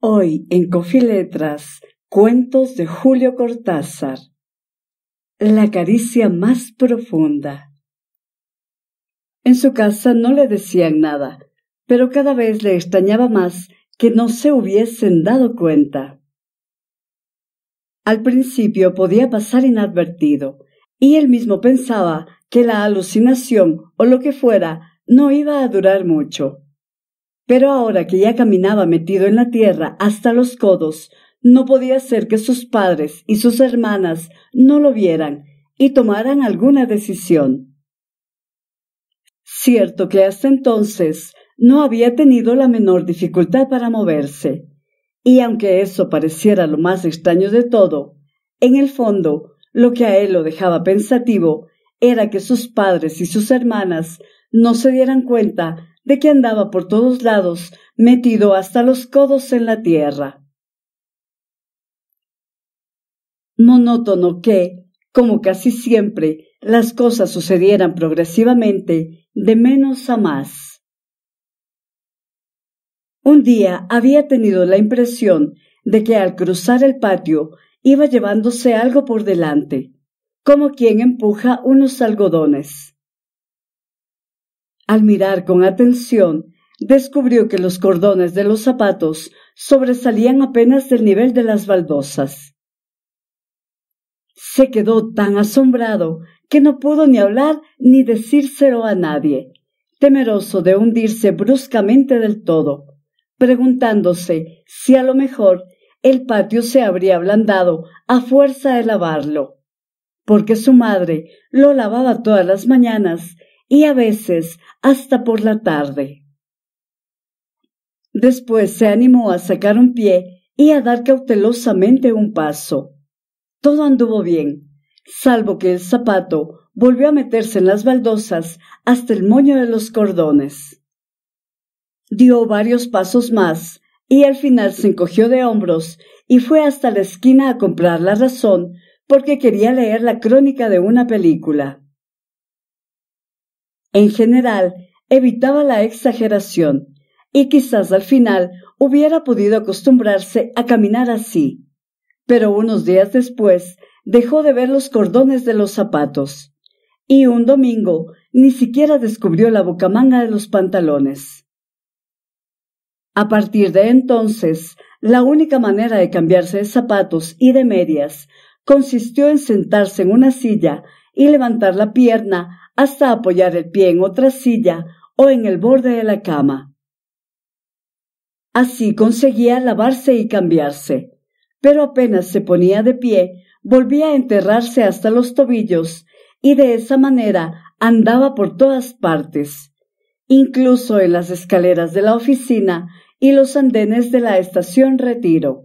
Hoy en Cofiletras, cuentos de Julio Cortázar. La caricia más profunda. En su casa no le decían nada, pero cada vez le extrañaba más que no se hubiesen dado cuenta. Al principio podía pasar inadvertido, y él mismo pensaba que la alucinación o lo que fuera no iba a durar mucho. Pero ahora que ya caminaba metido en la tierra hasta los codos, no podía ser que sus padres y sus hermanas no lo vieran y tomaran alguna decisión. Cierto que hasta entonces no había tenido la menor dificultad para moverse, y aunque eso pareciera lo más extraño de todo, en el fondo lo que a él lo dejaba pensativo era que sus padres y sus hermanas no se dieran cuenta de que andaba por todos lados, metido hasta los codos en la tierra. Monótono que, como casi siempre, las cosas sucedieran progresivamente de menos a más. Un día había tenido la impresión de que al cruzar el patio iba llevándose algo por delante, como quien empuja unos algodones. Al mirar con atención, descubrió que los cordones de los zapatos sobresalían apenas del nivel de las baldosas. Se quedó tan asombrado que no pudo ni hablar ni decírselo a nadie, temeroso de hundirse bruscamente del todo, preguntándose si a lo mejor el patio se habría ablandado a fuerza de lavarlo, porque su madre lo lavaba todas las mañanas y a veces hasta por la tarde. Después se animó a sacar un pie y a dar cautelosamente un paso. Todo anduvo bien, salvo que el zapato volvió a meterse en las baldosas hasta el moño de los cordones. Dio varios pasos más y al final se encogió de hombros y fue hasta la esquina a comprar la razón porque quería leer la crónica de una película. En general, evitaba la exageración, y quizás al final hubiera podido acostumbrarse a caminar así. Pero unos días después dejó de ver los cordones de los zapatos, y un domingo ni siquiera descubrió la bocamanga de los pantalones. A partir de entonces, la única manera de cambiarse de zapatos y de medias consistió en sentarse en una silla y levantar la pierna hasta apoyar el pie en otra silla o en el borde de la cama. Así conseguía lavarse y cambiarse, pero apenas se ponía de pie, volvía a enterrarse hasta los tobillos y de esa manera andaba por todas partes, incluso en las escaleras de la oficina y los andenes de la estación Retiro.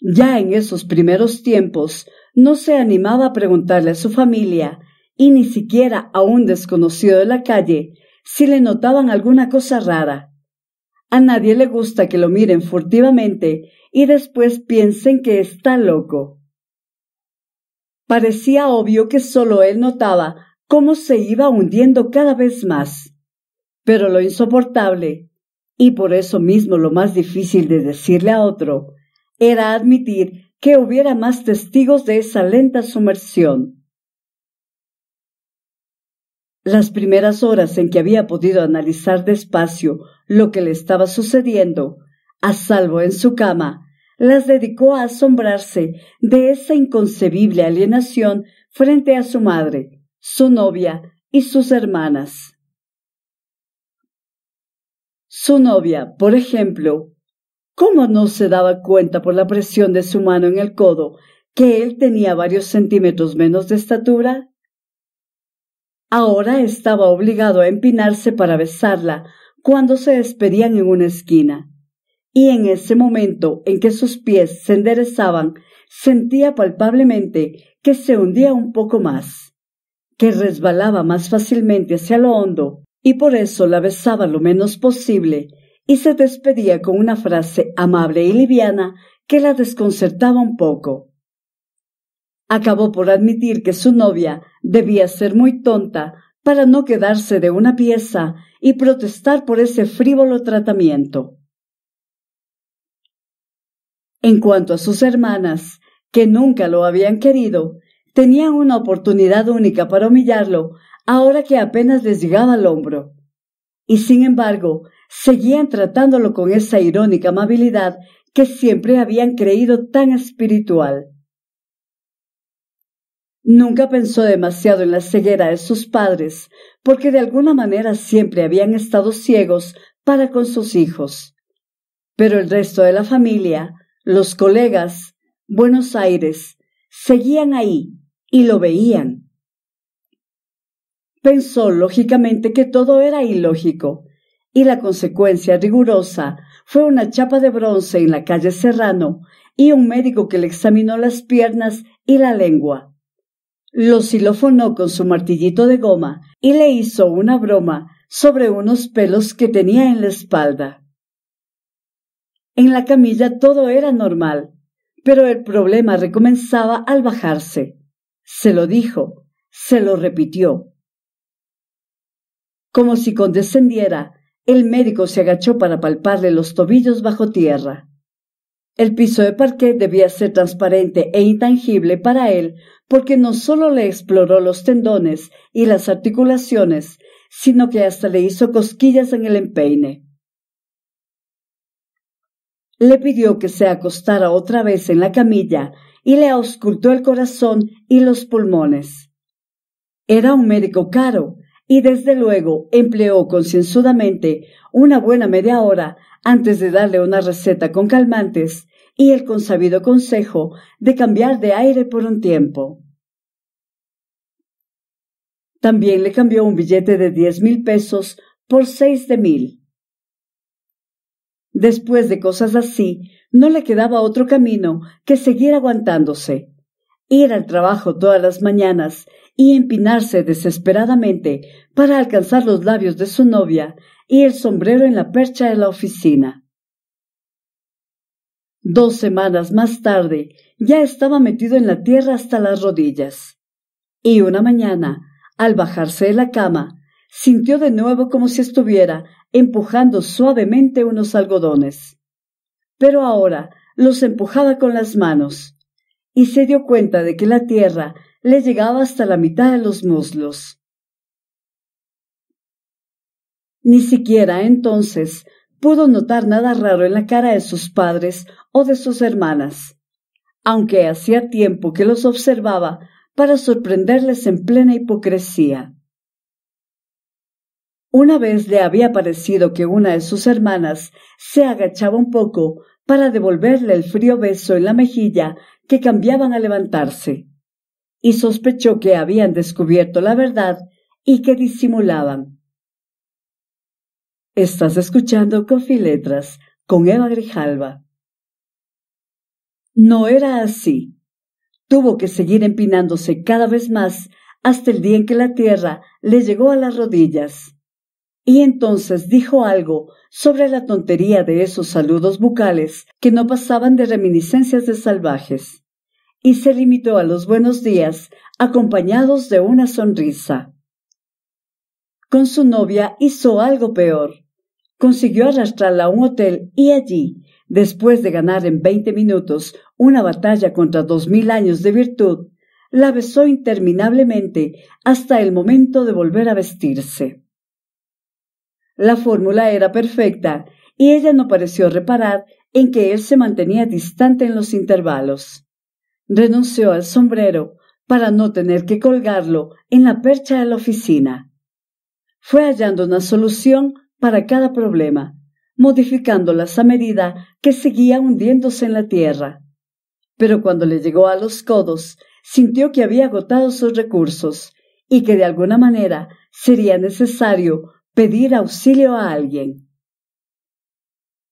Ya en esos primeros tiempos no se animaba a preguntarle a su familia y ni siquiera a un desconocido de la calle si le notaban alguna cosa rara. A nadie le gusta que lo miren furtivamente y después piensen que está loco. Parecía obvio que solo él notaba cómo se iba hundiendo cada vez más. Pero lo insoportable, y por eso mismo lo más difícil de decirle a otro, era admitir que hubiera más testigos de esa lenta sumersión. Las primeras horas en que había podido analizar despacio lo que le estaba sucediendo, a salvo en su cama, las dedicó a asombrarse de esa inconcebible alienación frente a su madre, su novia y sus hermanas. Su novia, por ejemplo, ¿Cómo no se daba cuenta por la presión de su mano en el codo que él tenía varios centímetros menos de estatura? Ahora estaba obligado a empinarse para besarla cuando se despedían en una esquina. Y en ese momento en que sus pies se enderezaban, sentía palpablemente que se hundía un poco más, que resbalaba más fácilmente hacia lo hondo, y por eso la besaba lo menos posible, y se despedía con una frase amable y liviana que la desconcertaba un poco. Acabó por admitir que su novia debía ser muy tonta para no quedarse de una pieza y protestar por ese frívolo tratamiento. En cuanto a sus hermanas, que nunca lo habían querido, tenían una oportunidad única para humillarlo ahora que apenas les llegaba al hombro. Y sin embargo, seguían tratándolo con esa irónica amabilidad que siempre habían creído tan espiritual. Nunca pensó demasiado en la ceguera de sus padres, porque de alguna manera siempre habían estado ciegos para con sus hijos. Pero el resto de la familia, los colegas, Buenos Aires, seguían ahí y lo veían. Pensó lógicamente que todo era ilógico, y la consecuencia rigurosa fue una chapa de bronce en la calle Serrano y un médico que le examinó las piernas y la lengua. Lo silofonó con su martillito de goma y le hizo una broma sobre unos pelos que tenía en la espalda. En la camilla todo era normal, pero el problema recomenzaba al bajarse. Se lo dijo, se lo repitió. Como si condescendiera, el médico se agachó para palparle los tobillos bajo tierra. El piso de parquet debía ser transparente e intangible para él, porque no solo le exploró los tendones y las articulaciones, sino que hasta le hizo cosquillas en el empeine. Le pidió que se acostara otra vez en la camilla y le auscultó el corazón y los pulmones. Era un médico caro, y desde luego empleó concienzudamente una buena media hora antes de darle una receta con calmantes y el consabido consejo de cambiar de aire por un tiempo. También le cambió un billete de diez mil pesos por seis de mil. Después de cosas así, no le quedaba otro camino que seguir aguantándose, ir al trabajo todas las mañanas y empinarse desesperadamente para alcanzar los labios de su novia y el sombrero en la percha de la oficina. Dos semanas más tarde ya estaba metido en la tierra hasta las rodillas. Y una mañana, al bajarse de la cama, sintió de nuevo como si estuviera empujando suavemente unos algodones. Pero ahora los empujaba con las manos, y se dio cuenta de que la tierra le llegaba hasta la mitad de los muslos. Ni siquiera entonces pudo notar nada raro en la cara de sus padres o de sus hermanas, aunque hacía tiempo que los observaba para sorprenderles en plena hipocresía. Una vez le había parecido que una de sus hermanas se agachaba un poco para devolverle el frío beso en la mejilla que cambiaban a levantarse y sospechó que habían descubierto la verdad y que disimulaban. Estás escuchando Coffee Letras con Eva Grijalva. No era así. Tuvo que seguir empinándose cada vez más hasta el día en que la tierra le llegó a las rodillas. Y entonces dijo algo sobre la tontería de esos saludos bucales que no pasaban de reminiscencias de salvajes y se limitó a los buenos días, acompañados de una sonrisa. Con su novia hizo algo peor. Consiguió arrastrarla a un hotel y allí, después de ganar en veinte minutos una batalla contra dos mil años de virtud, la besó interminablemente hasta el momento de volver a vestirse. La fórmula era perfecta y ella no pareció reparar en que él se mantenía distante en los intervalos renunció al sombrero para no tener que colgarlo en la percha de la oficina. Fue hallando una solución para cada problema, modificándolas a medida que seguía hundiéndose en la tierra. Pero cuando le llegó a los codos, sintió que había agotado sus recursos y que de alguna manera sería necesario pedir auxilio a alguien.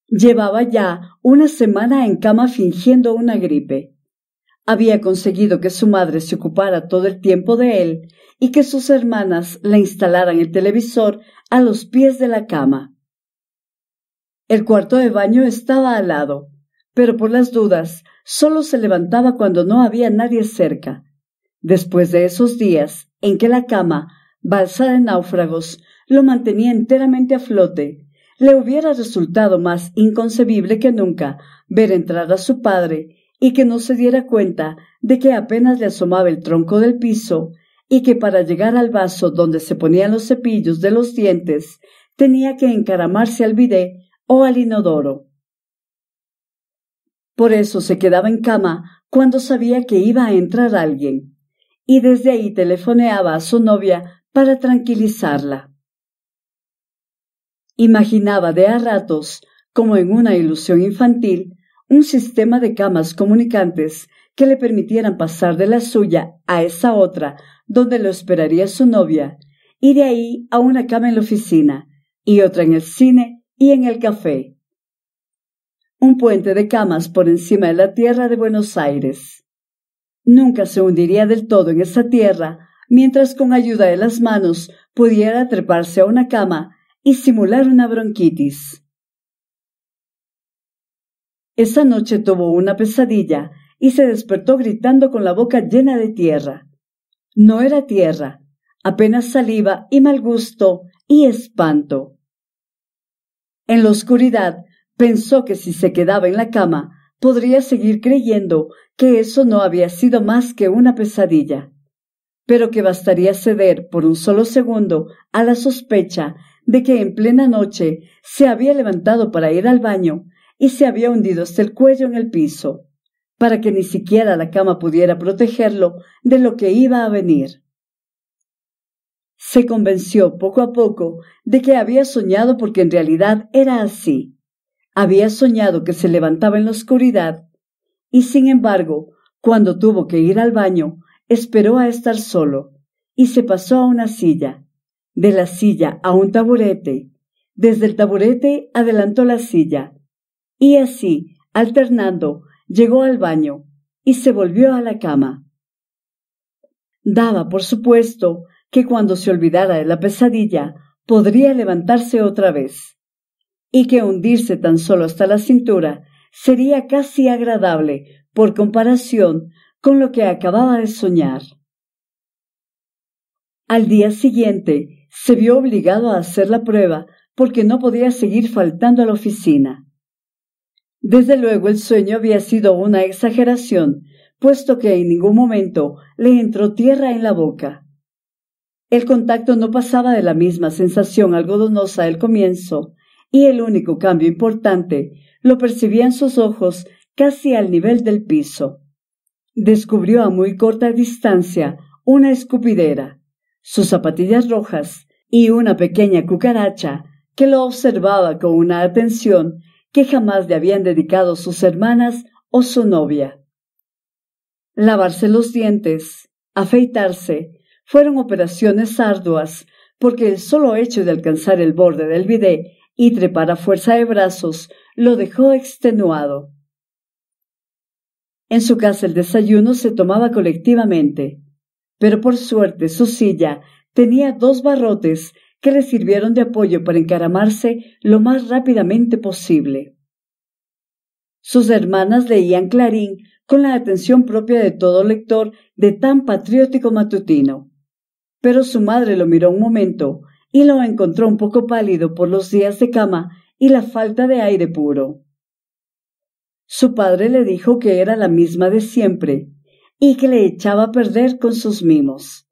Llevaba ya una semana en cama fingiendo una gripe. Había conseguido que su madre se ocupara todo el tiempo de él y que sus hermanas le instalaran el televisor a los pies de la cama. El cuarto de baño estaba al lado, pero por las dudas solo se levantaba cuando no había nadie cerca. Después de esos días en que la cama, balsa de náufragos, lo mantenía enteramente a flote, le hubiera resultado más inconcebible que nunca ver entrar a su padre y que no se diera cuenta de que apenas le asomaba el tronco del piso y que para llegar al vaso donde se ponían los cepillos de los dientes tenía que encaramarse al bidé o al inodoro. Por eso se quedaba en cama cuando sabía que iba a entrar alguien, y desde ahí telefoneaba a su novia para tranquilizarla. Imaginaba de a ratos, como en una ilusión infantil, un sistema de camas comunicantes que le permitieran pasar de la suya a esa otra, donde lo esperaría su novia, y de ahí a una cama en la oficina, y otra en el cine y en el café. Un puente de camas por encima de la tierra de Buenos Aires. Nunca se hundiría del todo en esa tierra, mientras con ayuda de las manos pudiera treparse a una cama y simular una bronquitis. Esa noche tuvo una pesadilla y se despertó gritando con la boca llena de tierra. No era tierra, apenas saliva y mal gusto y espanto. En la oscuridad pensó que si se quedaba en la cama podría seguir creyendo que eso no había sido más que una pesadilla, pero que bastaría ceder por un solo segundo a la sospecha de que en plena noche se había levantado para ir al baño y se había hundido hasta el cuello en el piso, para que ni siquiera la cama pudiera protegerlo de lo que iba a venir. Se convenció poco a poco de que había soñado porque en realidad era así. Había soñado que se levantaba en la oscuridad y sin embargo, cuando tuvo que ir al baño, esperó a estar solo y se pasó a una silla, de la silla a un taburete, desde el taburete adelantó la silla y así, alternando, llegó al baño y se volvió a la cama. Daba por supuesto que cuando se olvidara de la pesadilla podría levantarse otra vez, y que hundirse tan solo hasta la cintura sería casi agradable por comparación con lo que acababa de soñar. Al día siguiente se vio obligado a hacer la prueba porque no podía seguir faltando a la oficina. Desde luego el sueño había sido una exageración, puesto que en ningún momento le entró tierra en la boca. El contacto no pasaba de la misma sensación algodonosa del comienzo, y el único cambio importante lo percibía en sus ojos casi al nivel del piso. Descubrió a muy corta distancia una escupidera, sus zapatillas rojas y una pequeña cucaracha que lo observaba con una atención que jamás le habían dedicado sus hermanas o su novia. Lavarse los dientes, afeitarse, fueron operaciones arduas, porque el solo hecho de alcanzar el borde del bidet y trepar a fuerza de brazos lo dejó extenuado. En su casa el desayuno se tomaba colectivamente, pero por suerte su silla tenía dos barrotes que le sirvieron de apoyo para encaramarse lo más rápidamente posible. Sus hermanas leían Clarín con la atención propia de todo lector de tan patriótico matutino. Pero su madre lo miró un momento y lo encontró un poco pálido por los días de cama y la falta de aire puro. Su padre le dijo que era la misma de siempre y que le echaba a perder con sus mimos.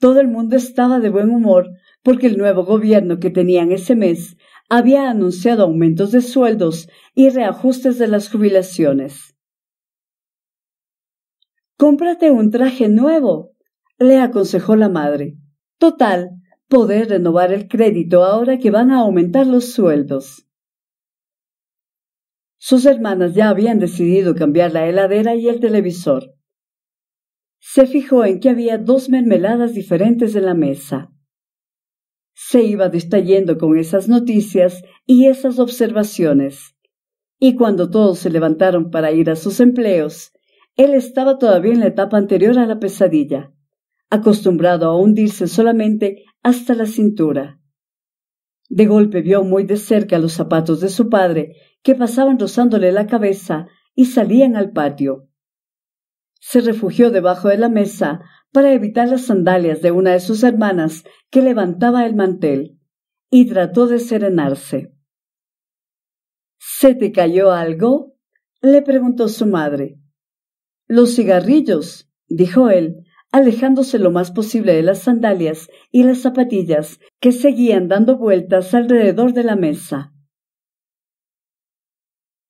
Todo el mundo estaba de buen humor porque el nuevo gobierno que tenían ese mes había anunciado aumentos de sueldos y reajustes de las jubilaciones. Cómprate un traje nuevo, le aconsejó la madre. Total, poder renovar el crédito ahora que van a aumentar los sueldos. Sus hermanas ya habían decidido cambiar la heladera y el televisor. Se fijó en que había dos mermeladas diferentes en la mesa se iba distrayendo con esas noticias y esas observaciones. Y cuando todos se levantaron para ir a sus empleos, él estaba todavía en la etapa anterior a la pesadilla, acostumbrado a hundirse solamente hasta la cintura. De golpe vio muy de cerca los zapatos de su padre, que pasaban rozándole la cabeza y salían al patio. Se refugió debajo de la mesa, para evitar las sandalias de una de sus hermanas que levantaba el mantel, y trató de serenarse. ¿Se te cayó algo? le preguntó su madre. Los cigarrillos, dijo él, alejándose lo más posible de las sandalias y las zapatillas que seguían dando vueltas alrededor de la mesa.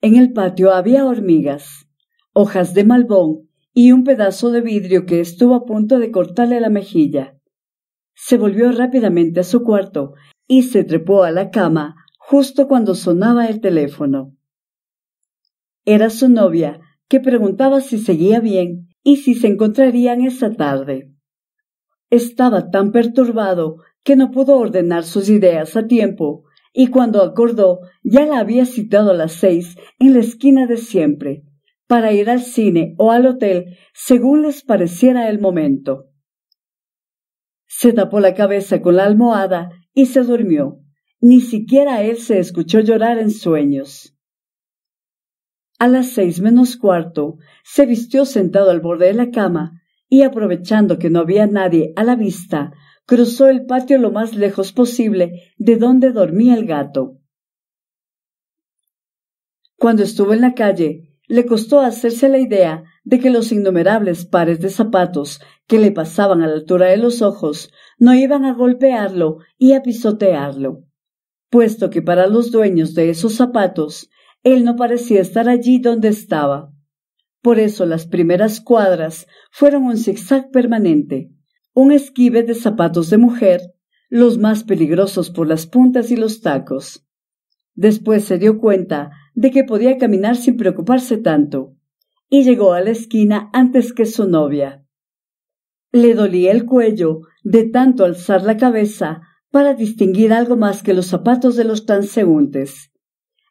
En el patio había hormigas, hojas de malbón y un pedazo de vidrio que estuvo a punto de cortarle la mejilla. Se volvió rápidamente a su cuarto y se trepó a la cama justo cuando sonaba el teléfono. Era su novia, que preguntaba si seguía bien y si se encontrarían esa tarde. Estaba tan perturbado que no pudo ordenar sus ideas a tiempo, y cuando acordó ya la había citado a las seis en la esquina de siempre, para ir al cine o al hotel según les pareciera el momento. Se tapó la cabeza con la almohada y se durmió. Ni siquiera él se escuchó llorar en sueños. A las seis menos cuarto, se vistió sentado al borde de la cama y aprovechando que no había nadie a la vista, cruzó el patio lo más lejos posible de donde dormía el gato. Cuando estuvo en la calle, le costó hacerse la idea de que los innumerables pares de zapatos que le pasaban a la altura de los ojos no iban a golpearlo y a pisotearlo, puesto que para los dueños de esos zapatos él no parecía estar allí donde estaba. Por eso las primeras cuadras fueron un zigzag permanente, un esquive de zapatos de mujer, los más peligrosos por las puntas y los tacos. Después se dio cuenta de que podía caminar sin preocuparse tanto, y llegó a la esquina antes que su novia. Le dolía el cuello de tanto alzar la cabeza para distinguir algo más que los zapatos de los transeúntes.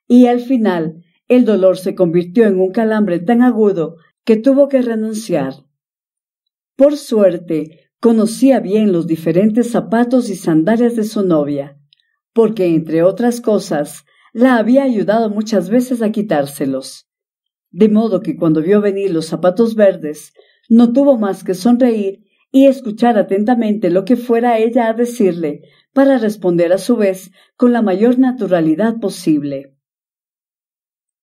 Y al final, el dolor se convirtió en un calambre tan agudo que tuvo que renunciar. Por suerte, conocía bien los diferentes zapatos y sandalias de su novia, porque entre otras cosas, la había ayudado muchas veces a quitárselos. De modo que cuando vio venir los zapatos verdes, no tuvo más que sonreír y escuchar atentamente lo que fuera ella a decirle, para responder a su vez con la mayor naturalidad posible.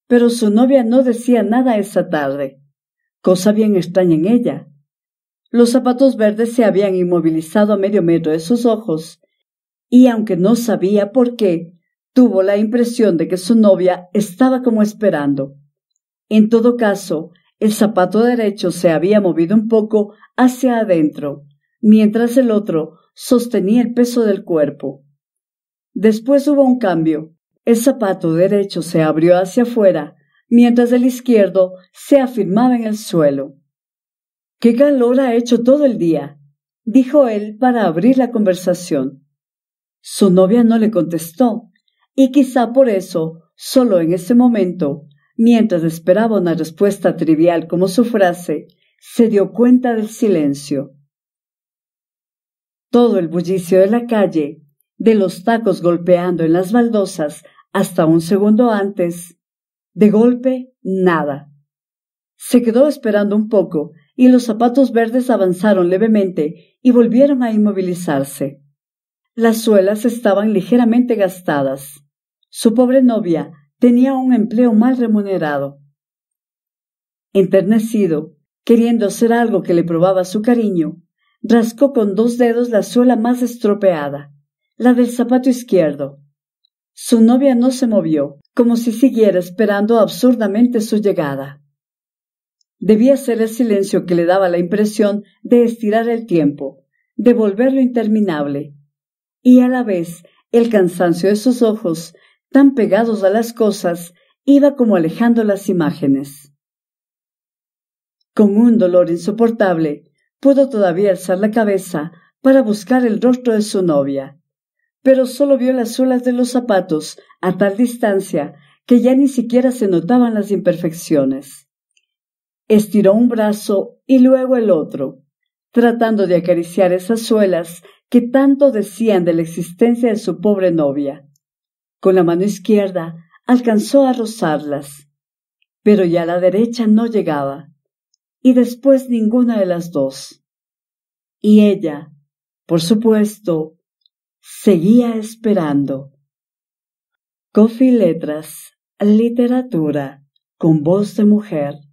Pero su novia no decía nada esa tarde, cosa bien extraña en ella. Los zapatos verdes se habían inmovilizado a medio metro de sus ojos, y aunque no sabía por qué, Tuvo la impresión de que su novia estaba como esperando. En todo caso, el zapato derecho se había movido un poco hacia adentro, mientras el otro sostenía el peso del cuerpo. Después hubo un cambio. El zapato derecho se abrió hacia afuera, mientras el izquierdo se afirmaba en el suelo. Qué calor ha hecho todo el día, dijo él para abrir la conversación. Su novia no le contestó, y quizá por eso, solo en ese momento, mientras esperaba una respuesta trivial como su frase, se dio cuenta del silencio. Todo el bullicio de la calle, de los tacos golpeando en las baldosas hasta un segundo antes, de golpe, nada. Se quedó esperando un poco y los zapatos verdes avanzaron levemente y volvieron a inmovilizarse. Las suelas estaban ligeramente gastadas. Su pobre novia tenía un empleo mal remunerado. Enternecido, queriendo hacer algo que le probaba su cariño, rascó con dos dedos la suela más estropeada, la del zapato izquierdo. Su novia no se movió, como si siguiera esperando absurdamente su llegada. Debía ser el silencio que le daba la impresión de estirar el tiempo, de volverlo interminable, y a la vez el cansancio de sus ojos, tan pegados a las cosas, iba como alejando las imágenes. Con un dolor insoportable, pudo todavía alzar la cabeza para buscar el rostro de su novia, pero solo vio las suelas de los zapatos a tal distancia que ya ni siquiera se notaban las imperfecciones. Estiró un brazo y luego el otro, tratando de acariciar esas suelas que tanto decían de la existencia de su pobre novia. Con la mano izquierda alcanzó a rozarlas, pero ya la derecha no llegaba, y después ninguna de las dos. Y ella, por supuesto, seguía esperando. Coffee Letras, literatura, con voz de mujer.